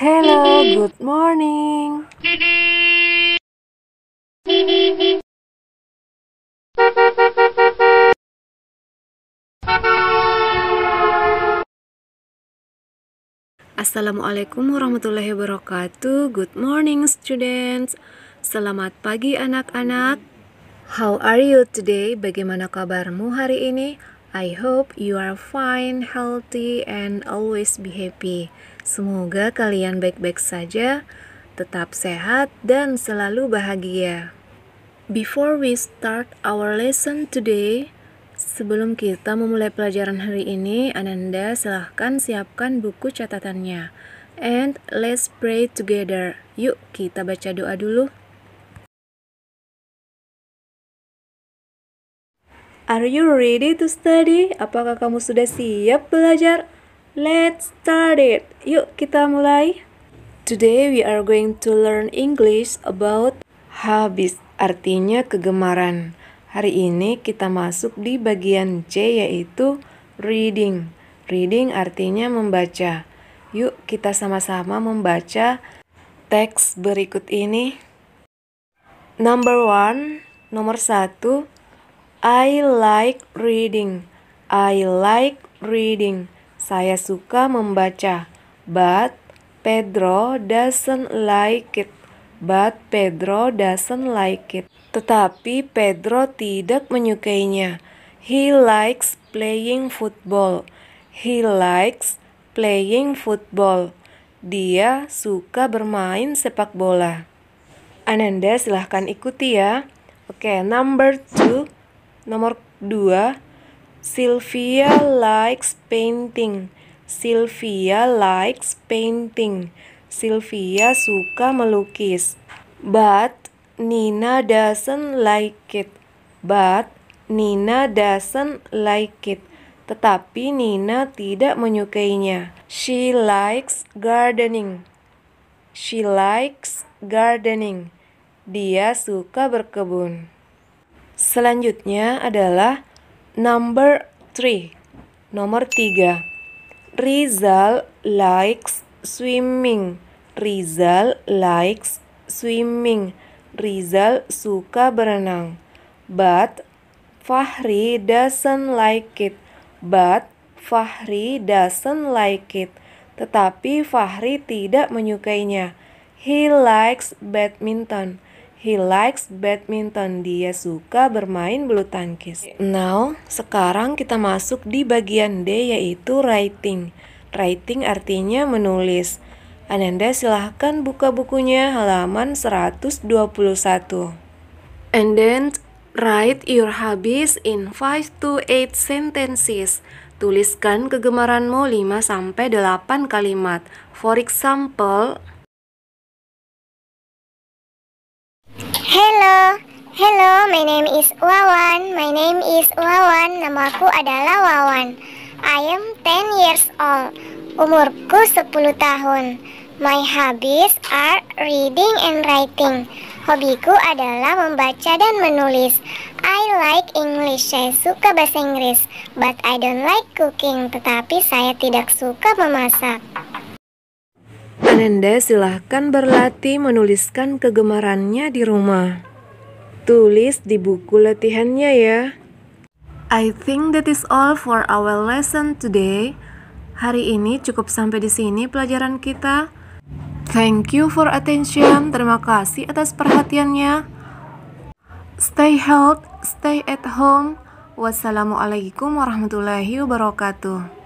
Hello, good morning. Assalamualaikum warahmatullahi wabarakatuh. Good morning, students. Selamat pagi, anak-anak. How are you today? Bagaimana kabarmu hari ini? I hope you are fine, healthy, and always be happy. Semoga kalian baik-baik saja, tetap sehat, dan selalu bahagia. Before we start our lesson today, sebelum kita memulai pelajaran hari ini, Ananda silahkan siapkan buku catatannya. And let's pray together. Yuk kita baca doa dulu. Are you ready to study? Apakah kamu sudah siap belajar? Let's start it. Yuk kita mulai. Today we are going to learn English about habis, artinya kegemaran. Hari ini kita masuk di bagian C yaitu reading. Reading artinya membaca. Yuk kita sama-sama membaca teks berikut ini. Number one, nomor satu, I like reading. I like reading. Saya suka membaca. But Pedro doesn't like it. But Pedro doesn't like it. Tetapi Pedro tidak menyukainya. He likes playing football. He likes playing football. Dia suka bermain sepak bola. Ananda silahkan ikuti ya. Oke, okay, number two. Nomor 2, Sylvia likes painting. Sylvia likes painting. Sylvia suka melukis. But Nina doesn't like it. But Nina doesn't like it. Tetapi Nina tidak menyukainya. She likes gardening. She likes gardening. Dia suka berkebun. Selanjutnya adalah number three, Nomor tiga. Rizal likes swimming. Rizal likes swimming. Rizal suka berenang. But Fahri doesn't like it. But Fahri doesn't like it. Tetapi Fahri tidak menyukainya. He likes badminton He likes badminton. Dia suka bermain bulu tangkis. Now, sekarang kita masuk di bagian D yaitu writing. Writing artinya menulis. Ananda silahkan buka bukunya halaman 121. And then write your hobbies in 5 to 8 sentences. Tuliskan kegemaranmu 5 sampai 8 kalimat. For example, Hello, hello, my name is Wawan. My name is Wawan. Namaku adalah Wawan. I am 10 years old. Umurku 10 tahun. My hobbies are reading and writing. Hobiku adalah membaca dan menulis. I like English. Saya suka bahasa Inggris, but I don't like cooking. Tetapi saya tidak suka memasak. Nenda silahkan berlatih menuliskan kegemarannya di rumah. Tulis di buku latihannya ya. I think that is all for our lesson today. Hari ini cukup sampai di sini pelajaran kita. Thank you for attention. Terima kasih atas perhatiannya. Stay healthy, stay at home. Wassalamualaikum warahmatullahi wabarakatuh.